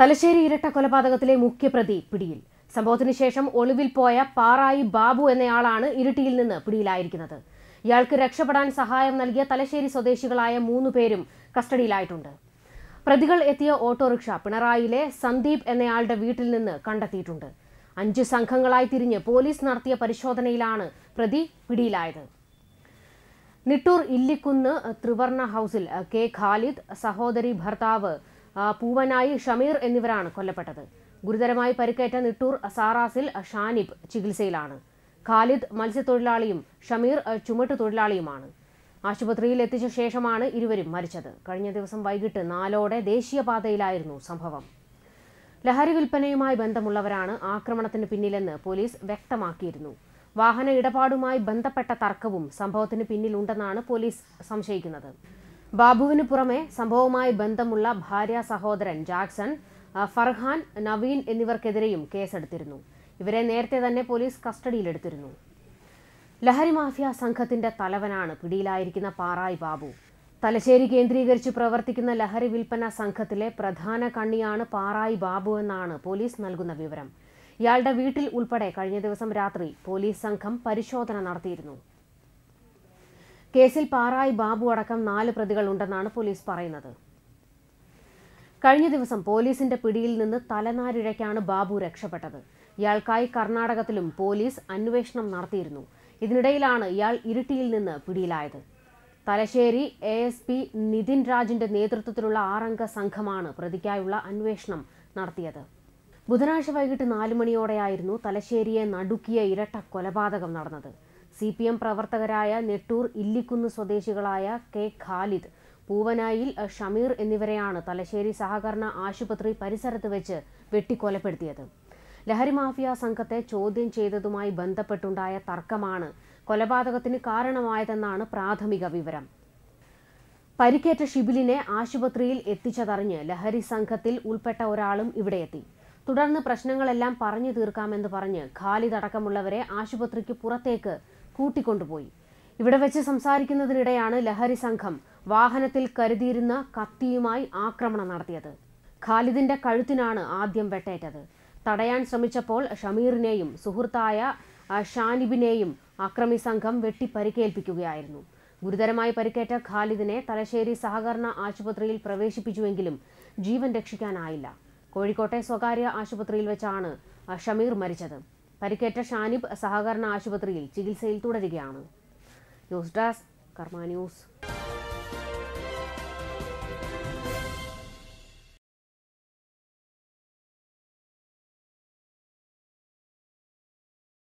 തലശ്ശേരി ഇരട്ട കൊലപാതകത്തിലെ മുഖ്യപ്രതി പിടിയിൽ സംഭവത്തിന് ശേഷം ഒളിവിൽ പോയ പാറായി ബാബു എന്നയാളാണ് ഇരിട്ടിയിൽ നിന്ന് പിടിയിലായിരിക്കുന്നത് ഇയാൾക്ക് രക്ഷപ്പെടാൻ സഹായം നൽകിയ തലശ്ശേരി സ്വദേശികളായ മൂന്നു പേരും കസ്റ്റഡിയിലായിട്ടുണ്ട് പ്രതികൾ എത്തിയ ഓട്ടോറിക്ഷ പിണറായിലെ സന്ദീപ് എന്നയാളുടെ വീട്ടിൽ നിന്ന് കണ്ടെത്തിയിട്ടുണ്ട് അഞ്ച് സംഘങ്ങളായി തിരിഞ്ഞ് പോലീസ് നടത്തിയ പരിശോധനയിലാണ് പ്രതി പിടിയിലായത് നിട്ടൂർ ഇല്ലിക്കുന്ന് ത്രിവർണ ഹൌസിൽ കെ ഖാലിദ് സഹോദരി ഭർത്താവ് പൂവനായി ഷമീർ എന്നിവരാണ് കൊല്ലപ്പെട്ടത് ഗുരുതരമായി പരിക്കേറ്റ നിട്ടൂർ സാറാസിൽ ഷാനിബ് ചികിത്സയിലാണ് ഖാലിദ് മത്സ്യത്തൊഴിലാളിയും ഷമീർ ചുമട്ട് തൊഴിലാളിയുമാണ് ആശുപത്രിയിൽ എത്തിച്ച ശേഷമാണ് ഇരുവരും മരിച്ചത് കഴിഞ്ഞ ദിവസം വൈകിട്ട് നാലോടെ ദേശീയപാതയിലായിരുന്നു സംഭവം ലഹരി വിൽപ്പനയുമായി ബന്ധമുള്ളവരാണ് ആക്രമണത്തിന് പിന്നിലെന്ന് പോലീസ് വ്യക്തമാക്കിയിരുന്നു വാഹന ഇടപാടുമായി ബന്ധപ്പെട്ട തർക്കവും സംഭവത്തിന് പിന്നിലുണ്ടെന്നാണ് പോലീസ് സംശയിക്കുന്നത് ബാബുവിന് പുറമെ സംഭവവുമായി ബന്ധമുള്ള ഭാര്യ സഹോദരൻ ജാക്സൺ ഫർഹാൻ നവീൻ എന്നിവർക്കെതിരെയും കേസെടുത്തിരുന്നു ഇവരെ നേരത്തെ തന്നെ പോലീസ് കസ്റ്റഡിയിലെടുത്തിരുന്നു ലഹരി മാഫിയ സംഘത്തിന്റെ തലവനാണ് പിടിയിലായിരിക്കുന്ന പാറായി ബാബു തലശ്ശേരി കേന്ദ്രീകരിച്ച് പ്രവർത്തിക്കുന്ന ലഹരി വിൽപ്പന സംഘത്തിലെ പ്രധാന കണ്ണിയാണ് പാറായി ബാബു എന്നാണ് പോലീസ് നൽകുന്ന വിവരം ഇയാളുടെ വീട്ടിൽ ഉൾപ്പെടെ കഴിഞ്ഞ ദിവസം രാത്രി പോലീസ് സംഘം പരിശോധന നടത്തിയിരുന്നു കേസിൽ പാറായി ബാബു അടക്കം നാല് പ്രതികൾ ഉണ്ടെന്നാണ് പോലീസ് പറയുന്നത് കഴിഞ്ഞ ദിവസം പോലീസിന്റെ പിടിയിൽ നിന്ന് തലനാരിഴയ്ക്കാണ് ബാബു രക്ഷപ്പെട്ടത് ഇയാൾക്കായി കർണാടകത്തിലും പോലീസ് അന്വേഷണം നടത്തിയിരുന്നു ഇതിനിടയിലാണ് ഇയാൾ ഇരുട്ടിയിൽ നിന്ന് പിടിയിലായത് Thalassery A S P Nithin രാജിന്റെ നേതൃത്വത്തിലുള്ള ആറംഗ സംഘമാണ് പ്രതിക്കായുള്ള അന്വേഷണം നടത്തിയത് ബുധനാഴ്ച വൈകിട്ട് നാലു മണിയോടെയായിരുന്നു തലശ്ശേരിയെ നടുക്കിയ ഇരട്ട കൊലപാതകം നടന്നത് സി പി എം പ്രവർത്തകരായ നെട്ടൂർ ഇല്ലിക്കുന്ന് സ്വദേശികളായ കെ ഖാലിദ് പൂവനായിൽ ഷമീർ എന്നിവരെയാണ് തലശ്ശേരി സഹകരണ ആശുപത്രി പരിസരത്ത് വെച്ച് വെട്ടിക്കൊലപ്പെടുത്തിയത് ലഹരി മാഫിയ സംഘത്തെ ചോദ്യം ചെയ്തതുമായി ബന്ധപ്പെട്ടുണ്ടായ തർക്കമാണ് കൊലപാതകത്തിന് കാരണമായതെന്നാണ് പ്രാഥമിക വിവരം പരിക്കേറ്റ ഷിബിലിനെ ആശുപത്രിയിൽ എത്തിച്ചതറിഞ്ഞ് ലഹരി സംഘത്തിൽ ഉൾപ്പെട്ട ഒരാളും ഇവിടെയെത്തി തുടർന്ന് പ്രശ്നങ്ങളെല്ലാം പറഞ്ഞു തീർക്കാമെന്ന് പറഞ്ഞ് ഖാലിദ് അടക്കമുള്ളവരെ ആശുപത്രിക്ക് പുറത്തേക്ക് കൂട്ടിക്കൊണ്ടുപോയി ഇവിടെ വെച്ച് സംസാരിക്കുന്നതിനിടെയാണ് ലഹരി സംഘം വാഹനത്തിൽ കരുതിയിരുന്ന കത്തിയുമായി ആക്രമണം നടത്തിയത് ഖാലിദിന്റെ കഴുത്തിനാണ് ആദ്യം വെട്ടേറ്റത് തടയാൻ ശ്രമിച്ചപ്പോൾ ഷമീറിനെയും സുഹൃത്തായ ഷാനിബിനെയും അക്രമി സംഘം വെട്ടി പരിക്കേൽപ്പിക്കുകയായിരുന്നു ഗുരുതരമായി പരിക്കേറ്റ ഖാലിദിനെ തലശ്ശേരി സഹകരണ ആശുപത്രിയിൽ പ്രവേശിപ്പിച്ചുവെങ്കിലും ജീവൻ രക്ഷിക്കാനായില്ല കോഴിക്കോട്ടെ സ്വകാര്യ ആശുപത്രിയിൽ വെച്ചാണ് ഷമീർ മരിച്ചത് പരിക്കേറ്റ ഷാനിബ് സഹകരണ ആശുപത്രിയിൽ ചികിത്സയിൽ തുടരുകയാണ് ന്യൂസ് ഡെസ്ക് കർമ്മ ന്യൂസ്